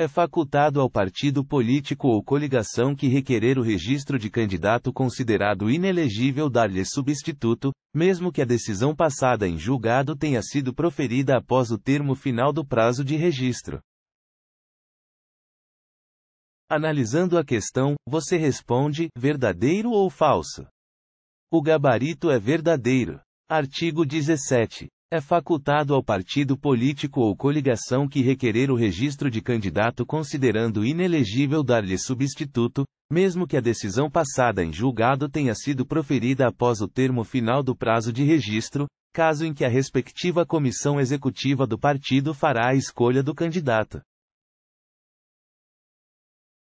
É facultado ao partido político ou coligação que requerer o registro de candidato considerado inelegível dar-lhe substituto, mesmo que a decisão passada em julgado tenha sido proferida após o termo final do prazo de registro. Analisando a questão, você responde: verdadeiro ou falso? O gabarito é verdadeiro. Artigo 17. É facultado ao partido político ou coligação que requerer o registro de candidato considerando inelegível dar-lhe substituto, mesmo que a decisão passada em julgado tenha sido proferida após o termo final do prazo de registro, caso em que a respectiva comissão executiva do partido fará a escolha do candidato.